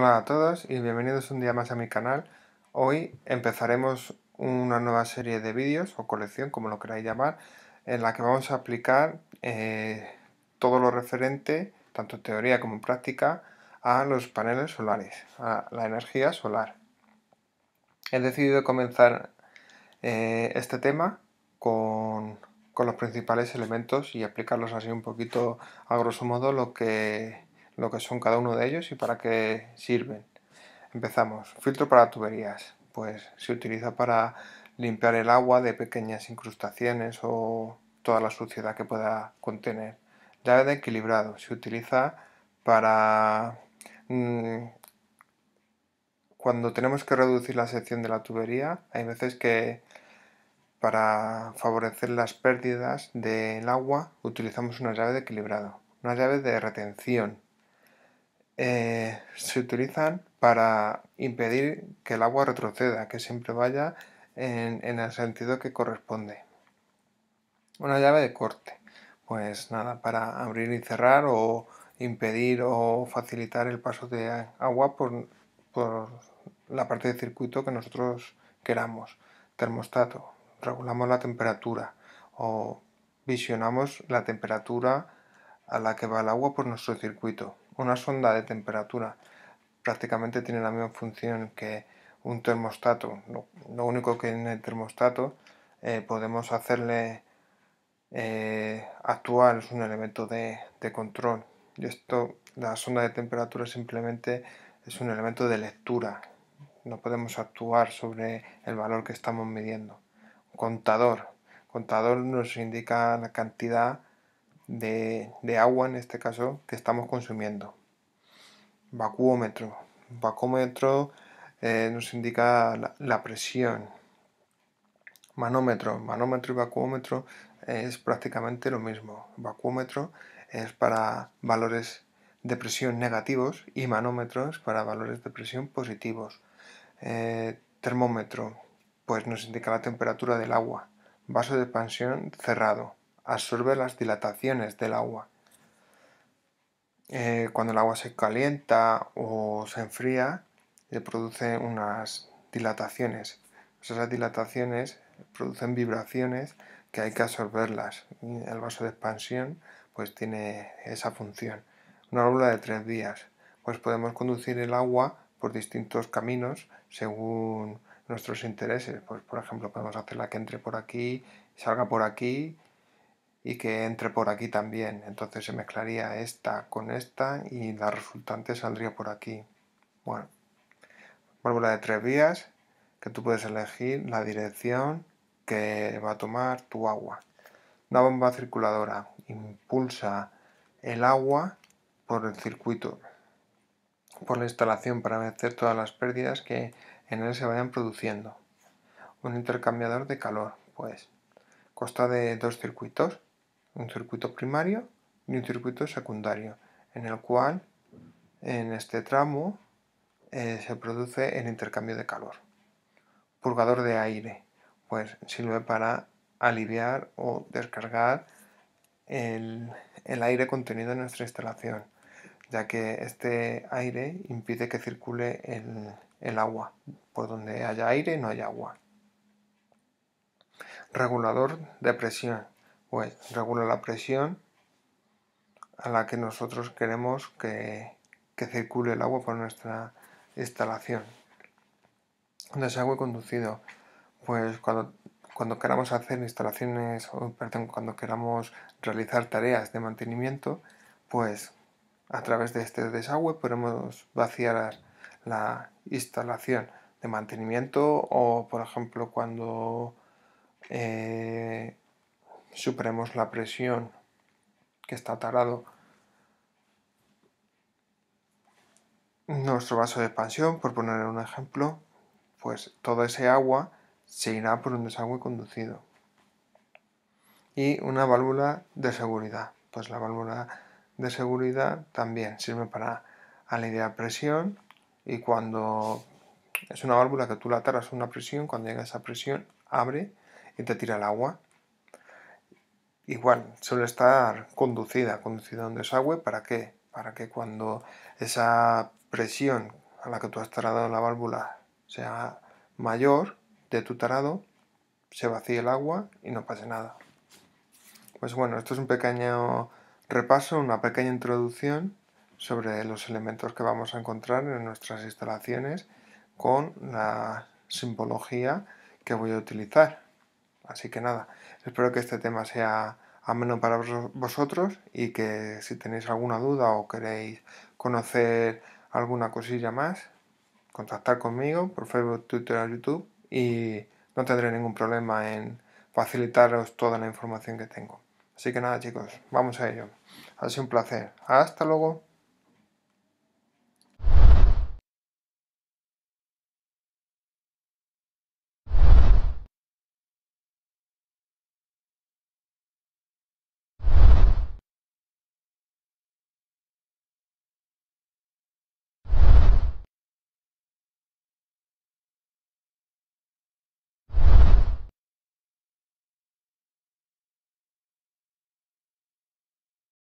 Hola a todos y bienvenidos un día más a mi canal. Hoy empezaremos una nueva serie de vídeos o colección, como lo queráis llamar, en la que vamos a aplicar eh, todo lo referente, tanto en teoría como en práctica, a los paneles solares, a la energía solar. He decidido comenzar eh, este tema con, con los principales elementos y aplicarlos así un poquito a grosso modo lo que lo que son cada uno de ellos y para qué sirven. Empezamos. Filtro para tuberías. Pues se utiliza para limpiar el agua de pequeñas incrustaciones o toda la suciedad que pueda contener. Llave de equilibrado. Se utiliza para mm, cuando tenemos que reducir la sección de la tubería, hay veces que para favorecer las pérdidas del agua utilizamos una llave de equilibrado, una llave de retención, eh, se utilizan para impedir que el agua retroceda, que siempre vaya en, el sentido que corresponde. Una llave de corte, pues nada, para abrir y cerrar o impedir o facilitar el paso de agua por, la parte del circuito que nosotros queramos. Termostato, regulamos la temperatura o visionamos la temperatura a la que va el agua por nuestro circuito una sonda de temperatura prácticamente tiene la misma función que un termostato. Lo, único que en el termostato eh, podemos hacerle eh, actuar es un elemento de, control. Y esto, la sonda de temperatura simplemente es un elemento de lectura. No podemos actuar sobre el valor que estamos midiendo. Contador. Contador nos indica la cantidad de, agua, en este caso, que estamos consumiendo. Vacuómetro. Vacuómetro eh, nos indica la, presión. Manómetro. Manómetro y vacuómetro es prácticamente lo mismo. Vacuómetro es para valores de presión negativos y manómetros para valores de presión positivos. Eh, termómetro, pues nos indica la temperatura del agua. Vaso de expansión cerrado absorbe las dilataciones del agua. Eh, cuando el agua se calienta o se enfría, se produce unas dilataciones. Pues esas dilataciones producen vibraciones que hay que absorberlas. El vaso de expansión pues tiene esa función. Una válvula de tres días. Pues podemos conducir el agua por distintos caminos según nuestros intereses. Pues por ejemplo podemos hacerla que entre por aquí, salga por aquí y que entre por aquí también. Entonces se mezclaría esta con esta y la resultante saldría por aquí. Bueno, válvula de tres vías que tú puedes elegir la dirección que va a tomar tu agua. Una bomba circuladora impulsa el agua por el circuito, por la instalación para vencer todas las pérdidas que en él se vayan produciendo. Un intercambiador de calor, pues, consta de dos circuitos un circuito primario y un circuito secundario, en el cual en este tramo eh, se produce el intercambio de calor. Purgador de aire, pues sirve para aliviar o descargar el, aire contenido en nuestra instalación, ya que este aire impide que circule el, el agua. Por donde haya aire no hay agua. Regulador de presión pues regula la presión a la que nosotros queremos que, circule el agua por nuestra instalación. un Desagüe conducido, pues cuando, cuando queramos hacer instalaciones, o perdón, cuando queramos realizar tareas de mantenimiento, pues a través de este desagüe podemos vaciar la instalación de mantenimiento o por ejemplo cuando eh, superemos la presión que está tarado nuestro vaso de expansión, por poner un ejemplo, pues todo ese agua se irá por un desagüe conducido. Y una válvula de seguridad. Pues la válvula de seguridad también sirve para aliviar presión y cuando es una válvula que tú la ataras a una presión, cuando llega esa presión abre y te tira el agua igual suele estar conducida, conducida a un desagüe, ¿para qué? Para que cuando esa presión a la que tú has tarado la válvula sea mayor de tu tarado, se vacíe el agua y no pase nada. Pues bueno, esto es un pequeño repaso, una pequeña introducción sobre los elementos que vamos a encontrar en nuestras instalaciones con la simbología que voy a utilizar. Así que nada, espero que este tema sea ameno para vosotros y que si tenéis alguna duda o queréis conocer alguna cosilla más, contactar conmigo por Facebook, Twitter o YouTube y no tendré ningún problema en facilitaros toda la información que tengo. Así que nada chicos, vamos a ello. Ha sido un placer. Hasta luego.